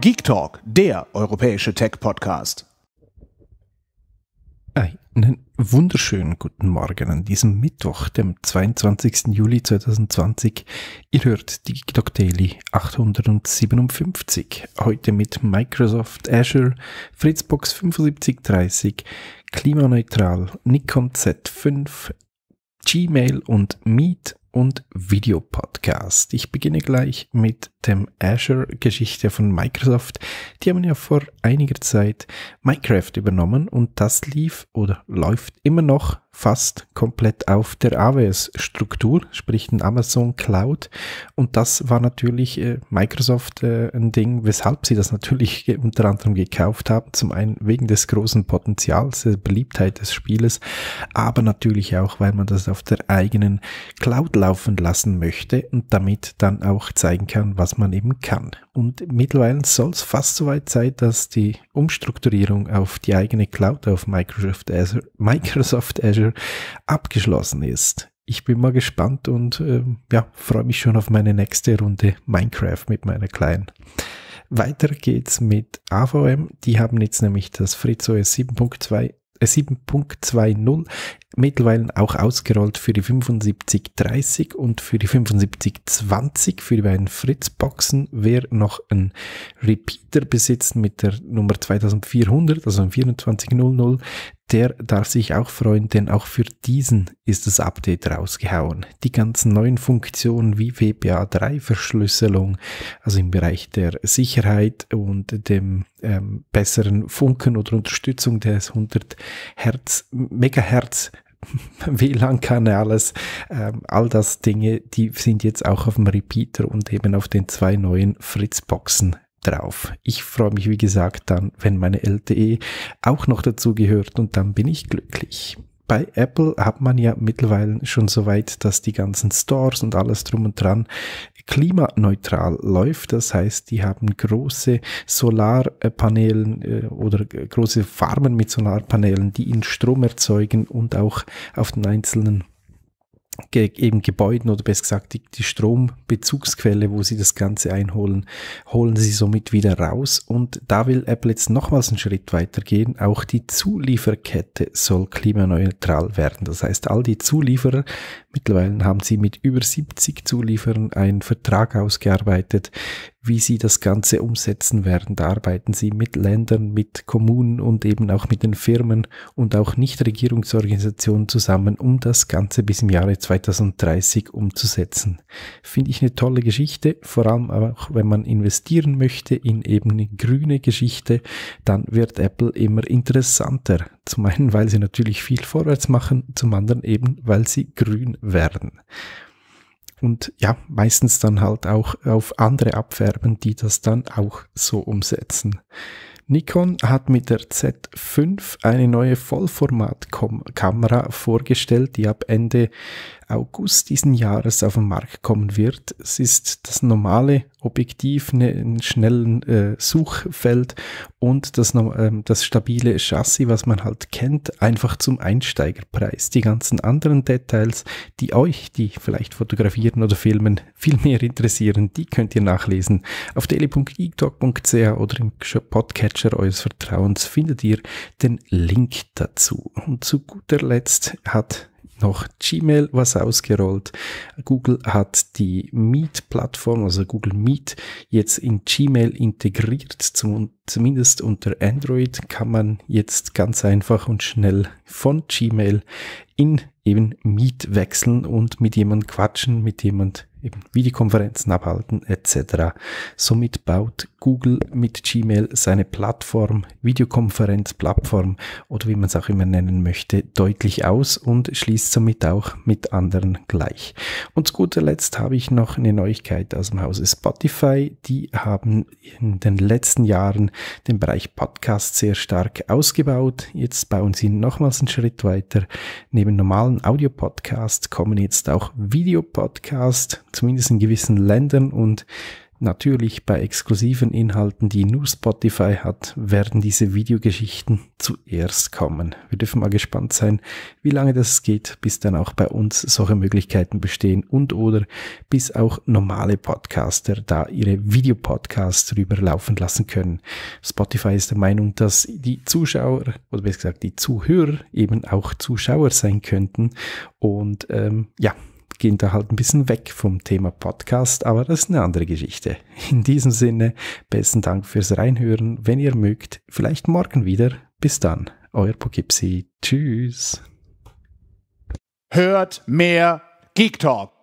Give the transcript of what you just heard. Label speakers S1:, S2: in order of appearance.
S1: Geek Talk, der europäische Tech-Podcast. Einen wunderschönen guten Morgen an diesem Mittwoch, dem 22. Juli 2020. Ihr hört die Geek Talk Daily 857. Heute mit Microsoft Azure, Fritzbox 7530, klimaneutral, Nikon Z5, Gmail und Meet und Videopodcast. Ich beginne gleich mit dem Azure-Geschichte von Microsoft. Die haben ja vor einiger Zeit Minecraft übernommen und das lief oder läuft immer noch fast komplett auf der AWS-Struktur, sprich in Amazon Cloud. Und das war natürlich äh, Microsoft äh, ein Ding, weshalb sie das natürlich unter anderem gekauft haben. Zum einen wegen des großen Potenzials, der Beliebtheit des Spieles, aber natürlich auch, weil man das auf der eigenen Cloud laufen lassen möchte und damit dann auch zeigen kann, was man eben kann. Und mittlerweile soll es fast soweit sein, dass die Umstrukturierung auf die eigene Cloud auf Microsoft Azure, Microsoft Azure abgeschlossen ist. Ich bin mal gespannt und äh, ja, freue mich schon auf meine nächste Runde Minecraft mit meiner Kleinen. Weiter geht's mit AVM. Die haben jetzt nämlich das FreeZOS 7.2 7.20 mittlerweile auch ausgerollt für die 7530 und für die 7520 für die beiden Fritz-Boxen. Wer noch einen Repeater besitzt mit der Nummer 2400, also ein 2400, der darf sich auch freuen, denn auch für diesen ist das Update rausgehauen. Die ganzen neuen Funktionen wie WPA3-Verschlüsselung, also im Bereich der Sicherheit und dem ähm, besseren Funken oder Unterstützung des 100 Hertz, Megahertz WLAN-Kanals, ähm, all das Dinge, die sind jetzt auch auf dem Repeater und eben auf den zwei neuen Fritzboxen drauf. Ich freue mich, wie gesagt, dann, wenn meine LTE auch noch dazu gehört und dann bin ich glücklich. Bei Apple hat man ja mittlerweile schon so weit, dass die ganzen Stores und alles drum und dran klimaneutral läuft. Das heißt, die haben große Solarpanelen äh, oder große Farmen mit Solarpanelen, die in Strom erzeugen und auch auf den einzelnen ge eben Gebäuden oder besser gesagt die, die, Strombezugsquelle, wo sie das Ganze einholen, holen sie somit wieder raus. Und da will Apple jetzt nochmals einen Schritt weitergehen. Auch die Zulieferkette soll klimaneutral werden. Das heißt, all die Zulieferer, mittlerweile haben sie mit über 70 Zulieferern einen Vertrag ausgearbeitet, wie sie das Ganze umsetzen werden. Da arbeiten sie mit Ländern, mit Kommunen und eben auch mit den Firmen und auch Nichtregierungsorganisationen zusammen, um das Ganze bis im Jahre 2030 umzusetzen. Finde ich eine tolle Geschichte, vor allem auch wenn man investieren möchte in eben eine grüne Geschichte, dann wird Apple immer interessanter. Zum einen, weil sie natürlich viel vorwärts machen, zum anderen eben, weil sie grün werden und ja, meistens dann halt auch auf andere abfärben, die das dann auch so umsetzen. Nikon hat mit der Z5 eine neue Vollformatkamera vorgestellt, die ab Ende August diesen Jahres auf den Markt kommen wird. Es ist das normale Objektiv, ne, ein schnellen äh, Suchfeld und das, ähm, das stabile Chassis, was man halt kennt, einfach zum Einsteigerpreis. Die ganzen anderen Details, die euch, die vielleicht fotografieren oder filmen, viel mehr interessieren, die könnt ihr nachlesen. Auf daily.geektalk.ch oder im Podcatcher eures Vertrauens findet ihr den Link dazu. Und zu guter Letzt hat noch Gmail was ausgerollt. Google hat die Meet-Plattform, also Google Meet, jetzt in Gmail integriert. Zum, zumindest unter Android kann man jetzt ganz einfach und schnell von Gmail in eben Meet wechseln und mit jemand quatschen, mit jemand eben Videokonferenzen abhalten etc. Somit baut Google mit Gmail seine Plattform, Videokonferenzplattform oder wie man es auch immer nennen möchte, deutlich aus und schließt somit auch mit anderen gleich. Und zu guter Letzt habe ich noch eine Neuigkeit aus dem Hause Spotify. Die haben in den letzten Jahren den Bereich Podcast sehr stark ausgebaut. Jetzt bauen sie nochmals einen Schritt weiter. Neben normalen audio podcast kommen jetzt auch Videopodcasts zumindest in gewissen Ländern und Natürlich bei exklusiven Inhalten, die nur Spotify hat, werden diese Videogeschichten zuerst kommen. Wir dürfen mal gespannt sein, wie lange das geht, bis dann auch bei uns solche Möglichkeiten bestehen und oder bis auch normale Podcaster da ihre Videopodcasts rüberlaufen lassen können. Spotify ist der Meinung, dass die Zuschauer oder besser gesagt die Zuhörer eben auch Zuschauer sein könnten und ähm, ja, gehen da halt ein bisschen weg vom Thema Podcast, aber das ist eine andere Geschichte. In diesem Sinne, besten Dank fürs Reinhören. Wenn ihr mögt, vielleicht morgen wieder. Bis dann, euer Poughkeepsie. Tschüss. Hört mehr Geek Talk.